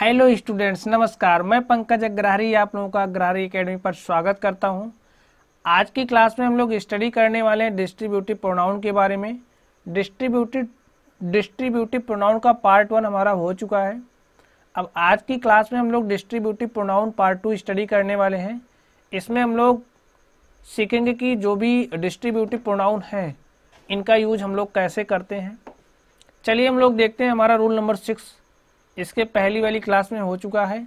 Hello students नमस्कार मैं पंकज अग्रहरी आप लोगों का अग्रहरी एकेडमी पर स्वागत करता हूं आज की क्लास में हम लोग स्टडी करने वाले हैं डिस्ट्रीब्यूटिव प्रोनाउन के बारे में डिस्ट्रीब्यूटिव डिस्ट्रीब्यूटिव प्रोनाउन का पार्ट वन हमारा हो चुका है अब आज की क्लास में हम लोग distributive pronoun part two study करने वाले हैं इसमें हम लोग सीखेंगे कि जो भी डिस्ट्रीब्यूटिव प्रोनाउन है इनका यूज हम लोग कैसे करते हैं चलिए हम लोग देखते हैं हमारा रूल नंबर सिक्स इसके पहली वाली क्लास में हो चुका है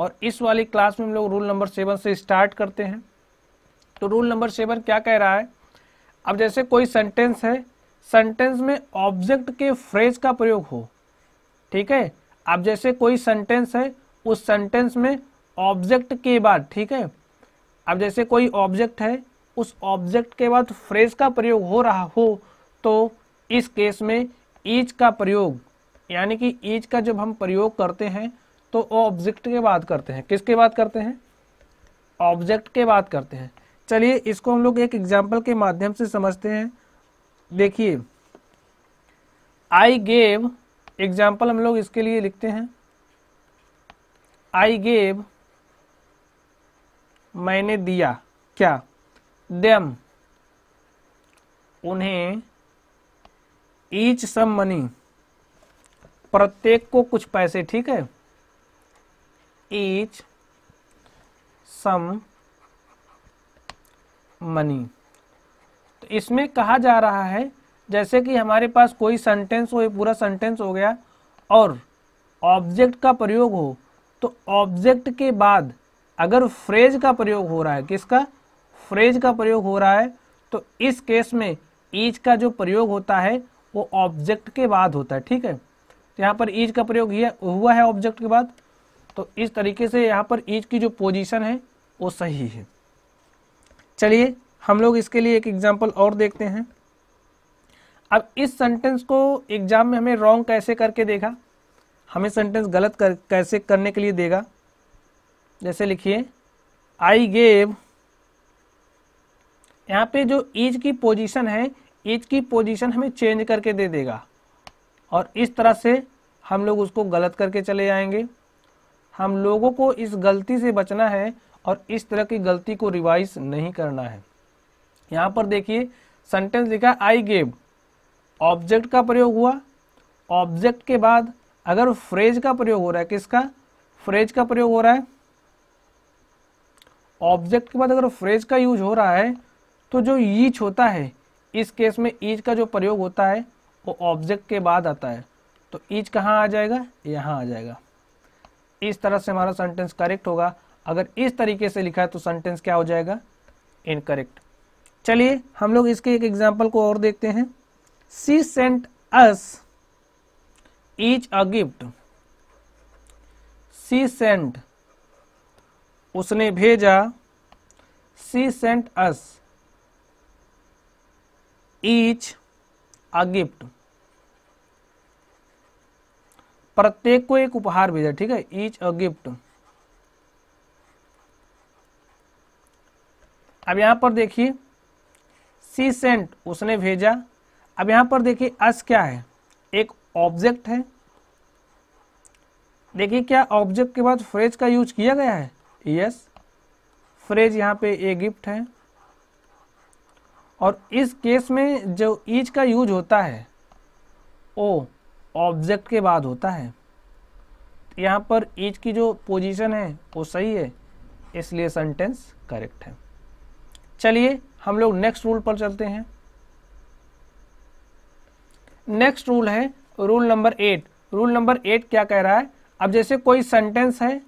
और इस वाली क्लास में हम लोग रूल नंबर सेवन से स्टार्ट करते हैं तो रूल नंबर सेवन क्या कह रहा है अब जैसे कोई सेंटेंस है सेंटेंस में ऑब्जेक्ट के फ्रेज का प्रयोग हो ठीक है अब जैसे कोई सेंटेंस है उस सेंटेंस में ऑब्जेक्ट के बाद ठीक है अब जैसे कोई ऑब्जेक्ट है उस ऑब्जेक्ट के बाद फ्रेज का प्रयोग हो रहा हो तो इस केस में ईच का प्रयोग यानी कि ईज का जब हम प्रयोग करते हैं तो ऑब्जेक्ट के बाद करते हैं किसके बाद करते हैं ऑब्जेक्ट के बाद करते हैं चलिए इसको हम लोग एक एग्जाम्पल के माध्यम से समझते हैं देखिए आई गेव एग्जाम्पल हम लोग इसके लिए लिखते हैं आई गेव मैंने दिया क्या देम उन्हें ईच सम मनी प्रत्येक को कुछ पैसे ठीक है ईच सम मनी तो इसमें कहा जा रहा है जैसे कि हमारे पास कोई सेंटेंस हो पूरा सेंटेंस हो गया और ऑब्जेक्ट का प्रयोग हो तो ऑब्जेक्ट के बाद अगर फ्रेज का प्रयोग हो रहा है किसका फ्रेज का प्रयोग हो रहा है तो इस केस में ईच का जो प्रयोग होता है वो ऑब्जेक्ट के बाद होता है ठीक है तो यहाँ पर ईज का प्रयोग ये हुआ है ऑब्जेक्ट के बाद तो इस तरीके से यहाँ पर ईज की जो पोजीशन है वो सही है चलिए हम लोग इसके लिए एक एग्जाम्पल और देखते हैं अब इस सेंटेंस को एग्जाम में हमें रॉन्ग कैसे करके देगा हमें सेंटेंस गलत कर कैसे करने के लिए देगा जैसे लिखिए आई गेव यहाँ पे जो ईज की पोजीशन है ईज की पोजीशन हमें चेंज करके दे देगा और इस तरह से हम लोग उसको गलत करके चले जाएंगे हम लोगों को इस गलती से बचना है और इस तरह की गलती को रिवाइज नहीं करना है यहाँ पर देखिए सेंटेंस लिखा आई गेव ऑब्जेक्ट का प्रयोग हुआ ऑब्जेक्ट के बाद अगर फ्रेज का प्रयोग हो रहा है किसका फ्रेज का प्रयोग हो रहा है ऑब्जेक्ट के बाद अगर फ्रेज का यूज हो रहा है तो जो ईच होता है इस केस में ईच का जो प्रयोग होता है वो ऑब्जेक्ट के बाद आता है तो ईच कहाँ आ जाएगा यहाँ आ जाएगा इस तरह से हमारा सेंटेंस करेक्ट होगा अगर इस तरीके से लिखा है तो सेंटेंस क्या हो जाएगा इनकरेक्ट चलिए हम लोग इसके एक एग्जाम्पल को और देखते हैं she sent us each a gift she sent उसने भेजा she sent us each a gift प्रत्येक को एक उपहार भेजा ठीक है ईच अ गिफ्ट अब यहां पर देखिए सी सेंट उसने भेजा अब यहां पर देखिए अस क्या है एक ऑब्जेक्ट है देखिए क्या ऑब्जेक्ट के बाद फ्रेज का यूज किया गया है यस फ्रेज यहां पे ए गिफ्ट है और इस केस में जो ईच का यूज होता है ओ ऑब्जेक्ट के बाद होता है यहाँ पर ईच की जो पोजीशन है वो सही है इसलिए सेंटेंस करेक्ट है चलिए हम लोग नेक्स्ट रूल पर चलते हैं नेक्स्ट रूल है rule number eight rule number eight क्या कह रहा है अब जैसे कोई सेंटेंस है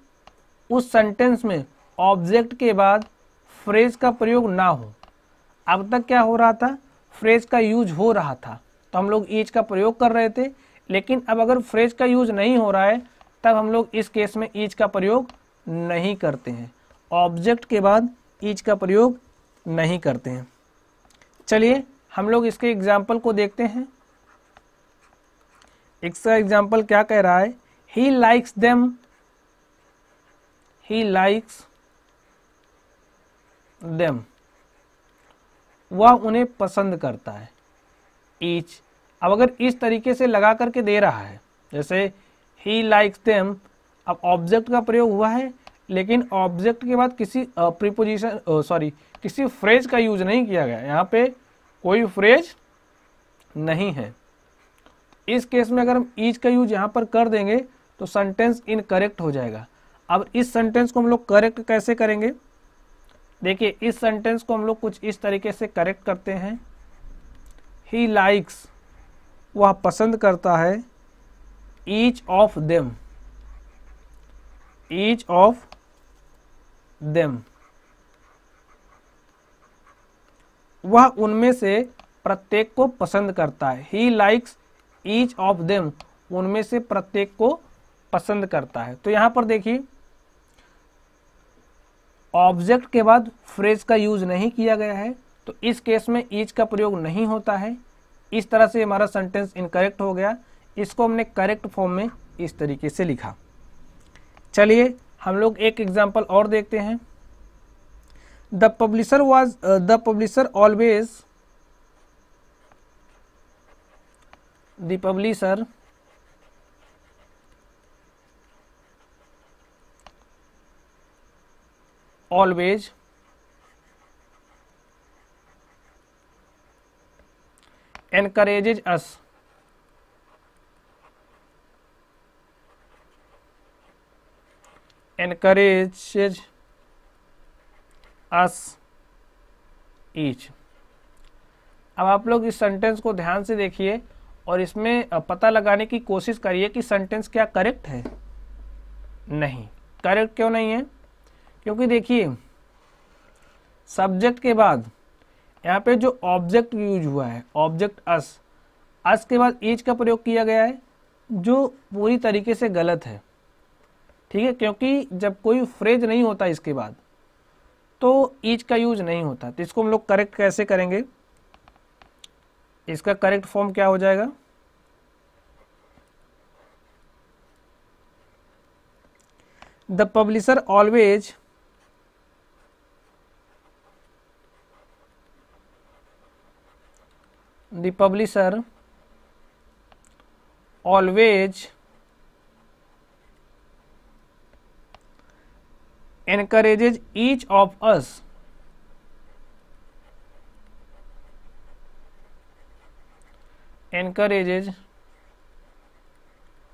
उस सेंटेंस में ऑब्जेक्ट के बाद फ्रेज का प्रयोग ना हो अब तक क्या हो रहा था फ्रेज का यूज हो रहा था तो हम लोग ईज का प्रयोग कर रहे थे लेकिन अब अगर फ्रेज का यूज नहीं हो रहा है तब हम लोग इस केस में ईज का प्रयोग नहीं करते हैं ऑब्जेक्ट के बाद ईज का प्रयोग नहीं करते हैं चलिए हम लोग इसके एग्जाम्पल को देखते हैं इसका एग्जाम्पल क्या कह रहा है he likes them he likes them वह उन्हें पसंद करता है ईच अब अगर इस तरीके से लगा करके दे रहा है जैसे ही लाइक्स देम अब ऑब्जेक्ट का प्रयोग हुआ है लेकिन ऑब्जेक्ट के बाद किसी प्रीपोजिशन सॉरी किसी फ्रेज का यूज नहीं किया गया यहाँ पे कोई फ्रेज नहीं है इस केस में अगर हम ईच का यूज यहाँ पर कर देंगे तो सेंटेंस इनकरेक्ट हो जाएगा अब इस सेंटेंस को हम लोग करेक्ट कैसे करेंगे देखिए इस सेंटेंस को हम लोग कुछ इस तरीके से करेक्ट करते हैं ही लाइक्स वह पसंद करता है each of them each of them वह उनमें से प्रत्येक को पसंद करता है he likes each of them उनमें से प्रत्येक को पसंद करता है तो यहां पर देखिए ऑब्जेक्ट के बाद फ्रेज का यूज नहीं किया गया है तो इस केस में ईज का प्रयोग नहीं होता है इस तरह से हमारा सेंटेंस इनकरेक्ट हो गया इसको हमने करेक्ट फॉर्म में इस तरीके से लिखा चलिए हम लोग एक एग्जाम्पल और देखते हैं the publisher was the publisher always the publisher always encourages us encourages us each अब आप लोग इस सेंटेंस को ध्यान से देखिए और इसमें पता लगाने की कोशिश करिए कि सेंटेंस क्या करेक्ट है नहीं करेक्ट क्यों नहीं है क्योंकि देखिए सब्जेक्ट के बाद यहाँ पे जो ऑब्जेक्ट यूज हुआ है ऑब्जेक्ट अस अस के बाद ईच का प्रयोग किया गया है जो पूरी तरीके से गलत है ठीक है क्योंकि जब कोई फ्रेज नहीं होता इसके बाद तो ईच का यूज नहीं होता तो इसको हम लोग करेक्ट कैसे करेंगे इसका करेक्ट फॉर्म क्या हो जाएगा the publisher always the publisher always encourages each of us encourages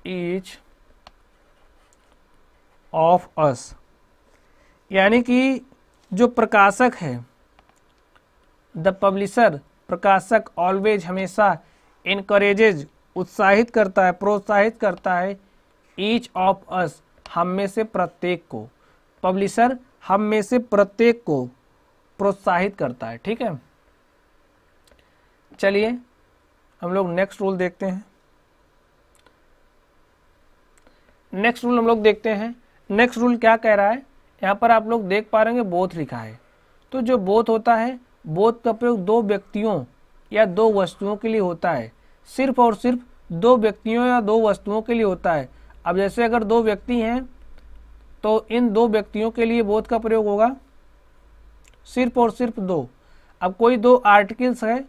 each of us यानी कि जो प्रकाशक है द पब्लिशर प्रकाशक ऑलवेज हमेशा इनकरेजेज उत्साहित करता है प्रोत्साहित करता है ईच ऑफ अस हम में से प्रत्येक को पब्लिशर हम में से प्रत्येक को प्रोत्साहित करता है ठीक है चलिए हम लोग नेक्स्ट रूल देखते हैं नेक्स्ट रूल हम लोग देखते हैं नेक्स्ट रूल क्या कह रहा है यहाँ पर आप लोग देख पा रहे बोथ लिखा है तो जो बोथ होता है बोध का प्रयोग दो व्यक्तियों या दो वस्तुओं के लिए होता है सिर्फ और सिर्फ दो व्यक्तियों या दो वस्तुओं के लिए होता है अब जैसे अगर दो व्यक्ति हैं तो इन दो व्यक्तियों के लिए बोध का प्रयोग होगा सिर्फ और सिर्फ दो अब कोई दो आर्टिकल्स है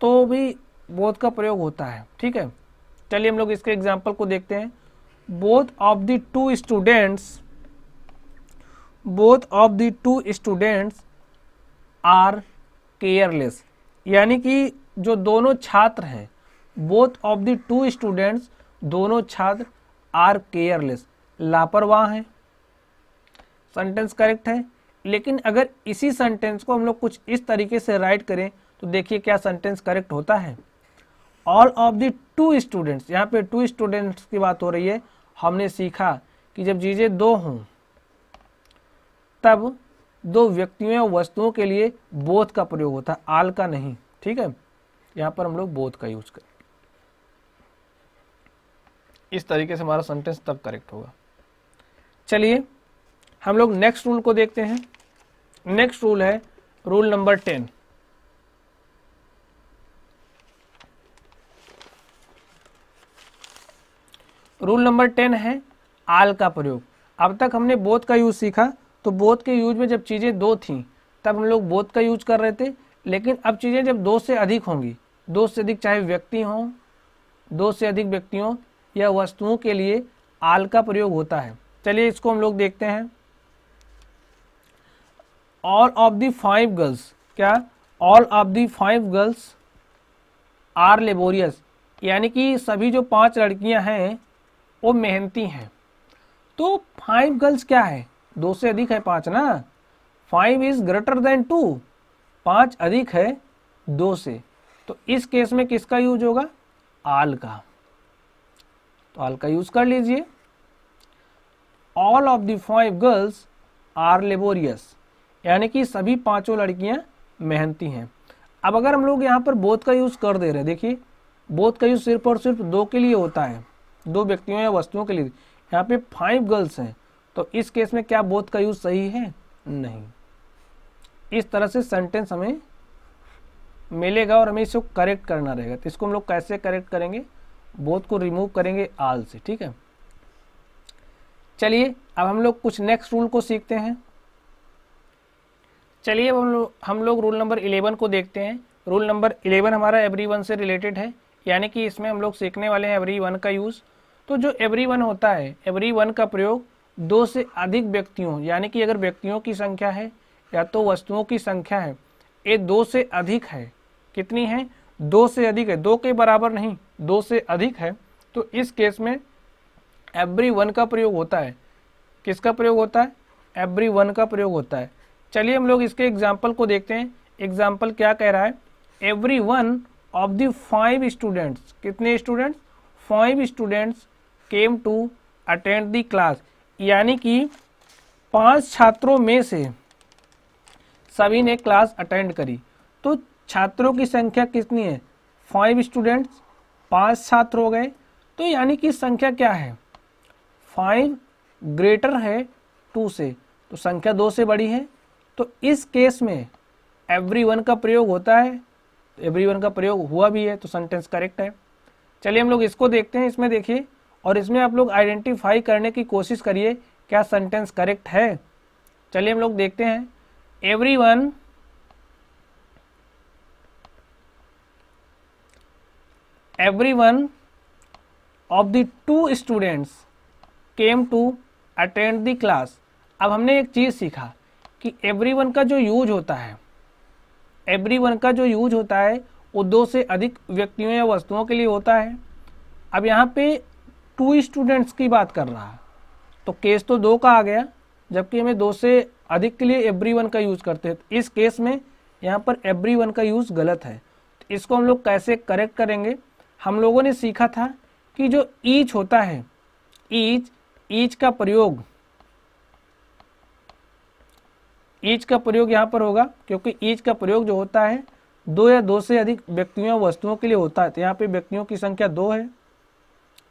तो भी बोध का प्रयोग होता है ठीक है चलिए हम लोग इसके एग्जाम्पल को देखते हैं both of the two students both of the two students are careless यानी कि जो दोनों छात्र हैं both of the two students दोनों छात्र आर केयरलेस लापरवाह हैं सेंटेंस करेक्ट है लेकिन अगर इसी सेंटेंस को हम लोग कुछ इस तरीके से राइट करें तो देखिए क्या सेंटेंस करेक्ट होता है all of the two students यहाँ पे टू स्टूडेंट्स की बात हो रही है हमने सीखा कि जब चीज़ें दो हों तब दो व्यक्तियों या वस्तुओं के लिए बोध का प्रयोग होता है आल का नहीं ठीक है यहां पर हम लोग बोध का यूज करें इस तरीके से हमारा सेंटेंस तब करेक्ट होगा चलिए हम लोग नेक्स्ट रूल को देखते हैं नेक्स्ट रूल है rule number ten rule number ten है आल का प्रयोग अब तक हमने बोध का यूज सीखा तो बोध के यूज में जब चीज़ें दो थीं तब हम लोग बोध का यूज कर रहे थे लेकिन अब चीज़ें जब दो से अधिक होंगी दो से अधिक चाहे व्यक्ति हों दो से अधिक व्यक्तियों या वस्तुओं के लिए आल का प्रयोग होता है चलिए इसको हम लोग देखते हैं all of the five girls क्या all of the five girls are laborious यानी कि सभी जो पांच लड़कियां हैं वो मेहनती हैं तो फाइव गर्ल्स क्या है दो से अधिक है पांच ना five is greater than two पांच अधिक है दो से तो इस केस में किसका यूज होगा आल का तो आल का यूज कर लीजिए all of the five girls are laborious यानी कि सभी पांचों लड़कियां मेहनती हैं अब अगर हम लोग यहां पर बोध का यूज़ कर दे रहे हैं देखिए बोध का यूज़ सिर्फ और सिर्फ दो के लिए होता है दो व्यक्तियों या वस्तुओं के लिए यहाँ पे फाइव गर्ल्स हैं तो इस केस में क्या बोध का यूज सही है नहीं इस तरह से सेंटेंस हमें मिलेगा और हमें इसको करेक्ट करना रहेगा तो इसको हम लोग कैसे करेक्ट करेंगे बोध को रिमूव करेंगे आल से ठीक है चलिए अब हम लोग कुछ नेक्स्ट रूल को सीखते हैं चलिए अब हम लोग हम लोग रूल नंबर इलेवन को देखते हैं रूल नंबर इलेवन हमारा एवरी वन से रिलेटेड है यानी कि इसमें हम लोग सीखने वाले हैं एवरी वन का यूज़ तो जो एवरी वन होता है एवरी वन का प्रयोग दो से अधिक व्यक्तियों यानी कि अगर व्यक्तियों की संख्या है या तो वस्तुओं की संख्या है ये दो से अधिक है कितनी है दो से अधिक है दो के बराबर नहीं दो से अधिक है तो इस केस में एवरी वन का प्रयोग होता है किसका प्रयोग होता है एवरी वन का प्रयोग होता है चलिए हम लोग इसके एग्जाम्पल को देखते हैं एग्जाम्पल क्या कह रहा है every one of the five students कितने students five students came to attend the class यानी कि पांच छात्रों में से सभी ने क्लास अटेंड करी तो छात्रों की संख्या कितनी है फाइव स्टूडेंट्स पांच छात्र हो गए तो यानी कि संख्या क्या है फाइव ग्रेटर है टू से तो संख्या दो से बड़ी है तो इस केस में एवरी वन का प्रयोग होता है एवरी वन का प्रयोग हुआ भी है तो सेंटेंस करेक्ट है चलिए हम लोग इसको देखते हैं इसमें देखिए और इसमें आप लोग आइडेंटिफाई करने की कोशिश करिए क्या सेंटेंस करेक्ट है चलिए हम लोग देखते हैं every one every one of the two students came to attend the class अब हमने एक चीज़ सीखा कि एवरी वन का जो यूज होता है एवरी वन का जो यूज होता है वो दो से अधिक व्यक्तियों या वस्तुओं के लिए होता है अब यहाँ पे टू स्टूडेंट्स की बात कर रहा है तो केस तो दो का आ गया जबकि हमें दो से अधिक के लिए एवरी वन का यूज़ करते हैं तो इस केस में यहाँ पर एवरी वन का यूज़ गलत है तो इसको हम लोग कैसे करेक्ट करेंगे हम लोगों ने सीखा था कि जो ईच होता है ईच ईच का प्रयोग ईच का प्रयोग यहाँ पर होगा क्योंकि ईच का प्रयोग जो होता है दो या दो से अधिक व्यक्तियों वस्तुओं के लिए होता है तो यहाँ पे व्यक्तियों की संख्या दो है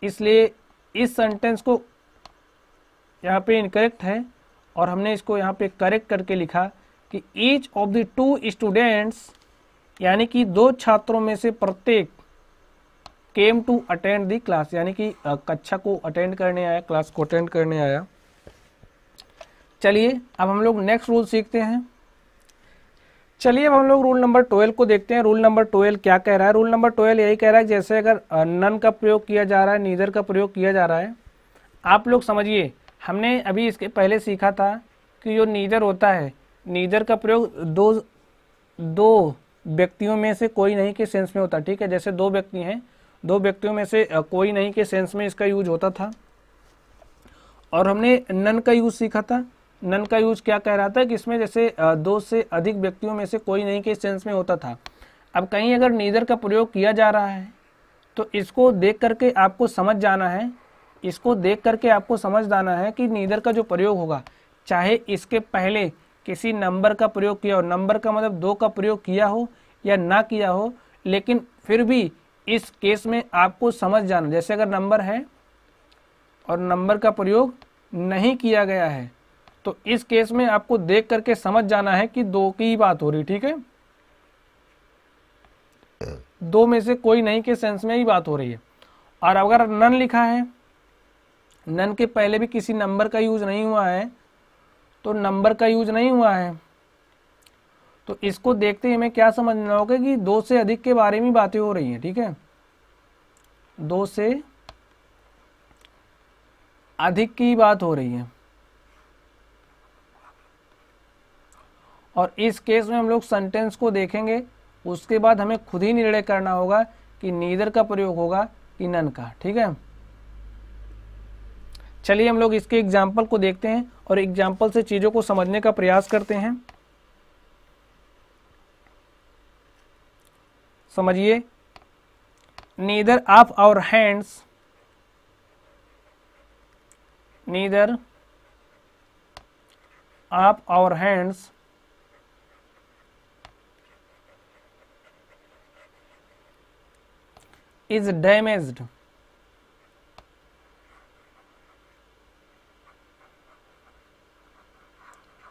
इसलिए इस सेंटेंस को यहाँ पे इनकरेक्ट है और हमने इसको यहाँ पे करेक्ट करके लिखा कि each of the two students यानी कि दो छात्रों में से प्रत्येक came to attend the class यानी कि कक्षा को अटेंड करने आया क्लास को अटेंड करने आया चलिए अब हम लोग नेक्स्ट रूल सीखते हैं चलिए अब हम लोग रूल नंबर ट्वेल्व को देखते हैं रूल नंबर ट्वेल्व क्या कह रहा है रूल नंबर ट्वेल्व यही कह रहा है जैसे अगर नन का प्रयोग किया जा रहा है नीदर का प्रयोग किया जा रहा है आप लोग समझिए हमने अभी इसके पहले सीखा था कि जो नीदर होता है नीदर का प्रयोग दो दो व्यक्तियों में से कोई नहीं के सेंस में होता ठीक है जैसे दो व्यक्ति हैं दो व्यक्तियों में से कोई नहीं के सेंस में इसका यूज होता था और हमने नन का यूज सीखा था नन का यूज क्या कह रहा था कि इसमें जैसे दो से अधिक व्यक्तियों में से कोई नहीं के सेंस में होता था अब कहीं अगर नीदर का प्रयोग किया जा रहा है तो इसको देख करके आपको समझ जाना है इसको देख करके आपको समझ जाना है कि नीदर का जो प्रयोग होगा चाहे इसके पहले किसी नंबर का प्रयोग किया हो नंबर का मतलब दो का प्रयोग किया हो या ना किया हो लेकिन फिर भी इस केस में आपको समझ जाना जैसे अगर नंबर है और नंबर का प्रयोग नहीं किया गया है तो इस केस में आपको देख करके समझ जाना है कि दो की ही बात हो रही ठीक है दो में से कोई नहीं के सेंस में ही बात हो रही है और अगर नन लिखा है नन के पहले भी किसी नंबर का यूज नहीं हुआ है तो नंबर का यूज नहीं हुआ है तो इसको देखते ही हमें क्या समझना होगा कि दो से अधिक के बारे में बातें हो रही हैं ठीक है दो से अधिक की बात हो रही है और इस केस में हम लोग सेंटेंस को देखेंगे उसके बाद हमें खुद ही निर्णय करना होगा कि नीदर का प्रयोग होगा कि नन का ठीक है चलिए हम लोग इसके एग्जाम्पल को देखते हैं और एग्जाम्पल से चीज़ों को समझने का प्रयास करते हैं समझिए neither of our hands neither of our hands is damaged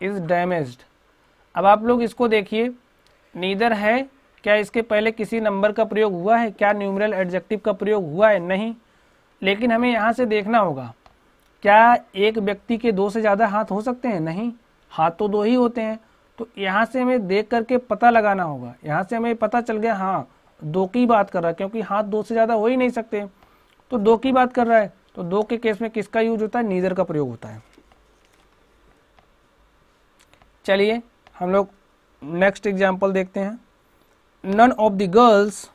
is damage अब आप लोग इसको देखिए नीदर है क्या इसके पहले किसी नंबर का प्रयोग हुआ है क्या न्यूमरल एडजेक्टिव का प्रयोग हुआ है नहीं लेकिन हमें यहाँ से देखना होगा क्या एक व्यक्ति के दो से ज़्यादा हाथ हो सकते हैं नहीं हाथ तो दो ही होते हैं तो यहाँ से हमें देख करके पता लगाना होगा यहाँ से हमें पता चल गया हाँ दो की बात कर रहा है क्योंकि हाथ दो से ज़्यादा हो ही नहीं सकते तो दो की बात कर रहा है तो दो के केस में किसका यूज होता है नीदर का प्रयोग होता है चलिए हम लोग नेक्स्ट एग्जाम्पल देखते हैं none of the girls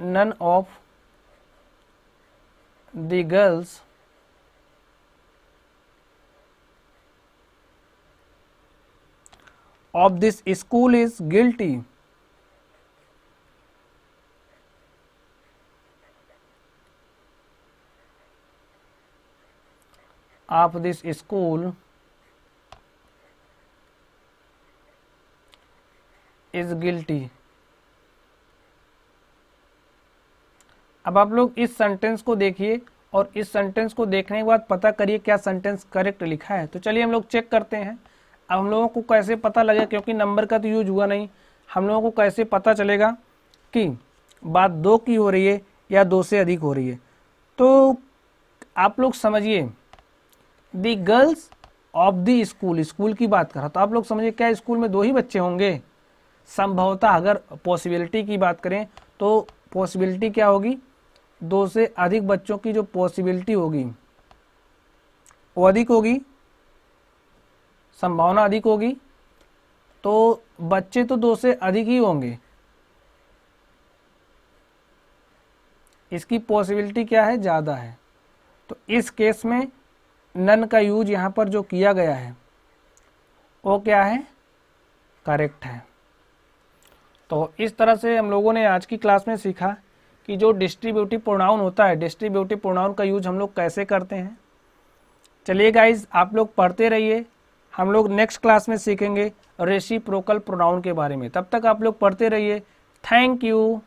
none of the girls of this school is guilty. of this school is guilty अब आप लोग इस सेंटेंस को देखिए और इस सेंटेंस को देखने के बाद पता करिए क्या सेंटेंस करेक्ट लिखा है तो चलिए हम लोग चेक करते हैं अब हम लोगों को कैसे पता लगेगा क्योंकि नंबर का तो यूज हुआ नहीं हम लोगों को कैसे पता चलेगा कि बात दो की हो रही है या दो से अधिक हो रही है तो आप लोग समझिए the girls of the school school की बात कर रहा तो आप लोग समझिए क्या स्कूल में दो ही बच्चे होंगे संभवतः अगर पॉसिबिलिटी की बात करें तो पॉसिबिलिटी क्या होगी दो से अधिक बच्चों की जो पॉसिबिलिटी होगी वो अधिक होगी संभावना अधिक होगी तो बच्चे तो दो से अधिक ही होंगे इसकी पॉसिबिलिटी क्या है ज़्यादा है तो इस केस में नन का यूज यहाँ पर जो किया गया है वो क्या है करेक्ट है तो इस तरह से हम लोगों ने आज की क्लास में सीखा कि जो डिस्ट्रीब्यूटिव प्रोनाउन होता है डिस्ट्रीब्यूटिव प्रोनाउन का यूज हम लोग कैसे करते हैं चलिए गाइज आप लोग पढ़ते रहिए हम लोग नेक्स्ट क्लास में सीखेंगे रेसिप्रोकल प्रोनाउन के बारे में तब तक आप लोग पढ़ते रहिए थैंक यू